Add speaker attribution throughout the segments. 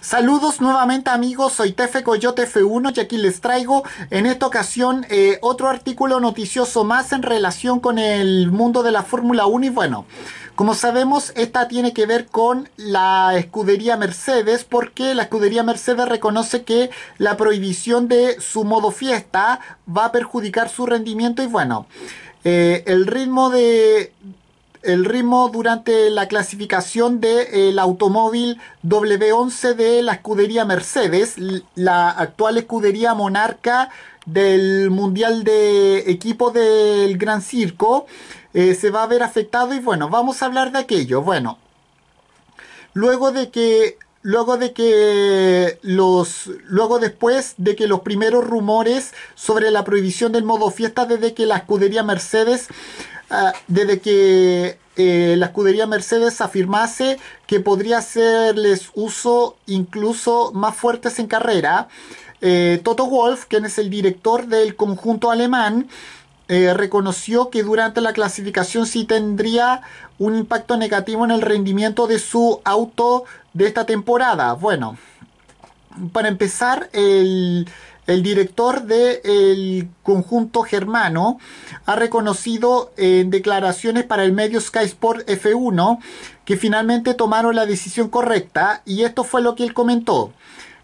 Speaker 1: Saludos nuevamente amigos, soy Tefe Coyote F1 y aquí les traigo en esta ocasión eh, otro artículo noticioso más en relación con el mundo de la Fórmula 1 y bueno, como sabemos esta tiene que ver con la escudería Mercedes porque la escudería Mercedes reconoce que la prohibición de su modo fiesta va a perjudicar su rendimiento y bueno, eh, el ritmo de el ritmo durante la clasificación del de, eh, automóvil W11 de la escudería Mercedes, la actual escudería monarca del Mundial de Equipo del Gran Circo, eh, se va a ver afectado y bueno, vamos a hablar de aquello. Bueno, luego de que... Luego de que los. Luego después de que los primeros rumores sobre la prohibición del modo fiesta desde que la escudería Mercedes Ah, desde que eh, la escudería Mercedes afirmase que podría hacerles uso incluso más fuertes en carrera. Eh, Toto Wolf, quien es el director del conjunto alemán, eh, reconoció que durante la clasificación sí tendría un impacto negativo en el rendimiento de su auto de esta temporada. Bueno, para empezar, el, el director del conjunto germano ha reconocido en eh, declaraciones para el medio Sky Sport F1 que finalmente tomaron la decisión correcta y esto fue lo que él comentó.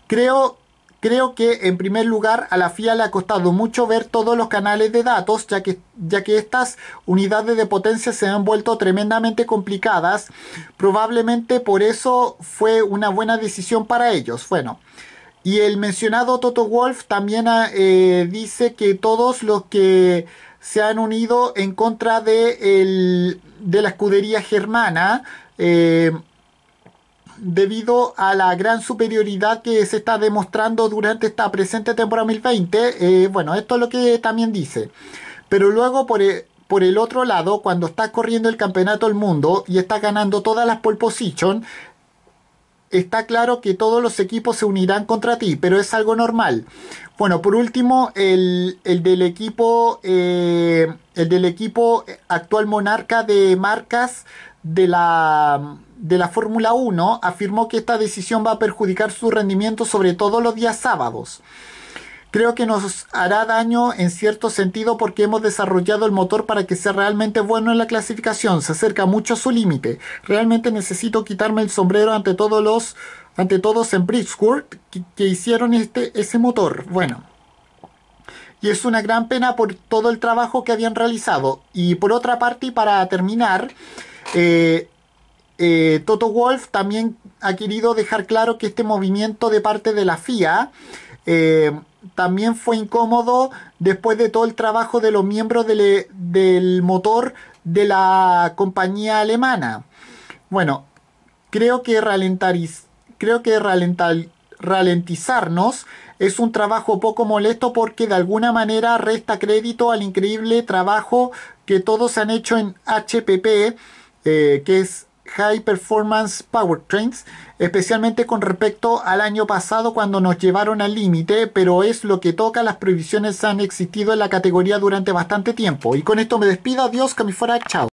Speaker 1: Creo Creo que en primer lugar a la FIA le ha costado mucho ver todos los canales de datos, ya que, ya que estas unidades de potencia se han vuelto tremendamente complicadas. Probablemente por eso fue una buena decisión para ellos. Bueno, y el mencionado Toto Wolf también ah, eh, dice que todos los que se han unido en contra de, de la escudería germana eh, debido a la gran superioridad que se está demostrando durante esta presente temporada 2020. Eh, bueno, esto es lo que también dice. Pero luego por e, por el otro lado, cuando está corriendo el campeonato del mundo y está ganando todas las pole position, está claro que todos los equipos se unirán contra ti, pero es algo normal. Bueno, por último, el, del equipo, eh, el del equipo actual monarca de marcas de la, de la Fórmula 1 afirmó que esta decisión va a perjudicar su rendimiento sobre todo los días sábados. Creo que nos hará daño en cierto sentido porque hemos desarrollado el motor para que sea realmente bueno en la clasificación. Se acerca mucho a su límite. Realmente necesito quitarme el sombrero ante todos los, ante todos en Bridgeport que, hicieron este, ese motor. Bueno. Y es una gran pena por todo el trabajo que habían realizado. Y por otra parte, y para terminar, eh, eh, Toto Wolf también ha querido dejar claro que este movimiento de parte de la FIA eh, también fue incómodo después de todo el trabajo de los miembros del, motor de la compañía alemana. Bueno, creo que, creo que ralentizarnos es un trabajo poco molesto porque de alguna manera resta crédito al increíble trabajo que todos han hecho en HPP, eh, que es High Performance Powertrains, especialmente con respecto al año pasado cuando nos llevaron al límite, pero es lo que toca, las prohibiciones han existido en la categoría durante bastante tiempo. Y con esto me despido, adiós, camifora, chao.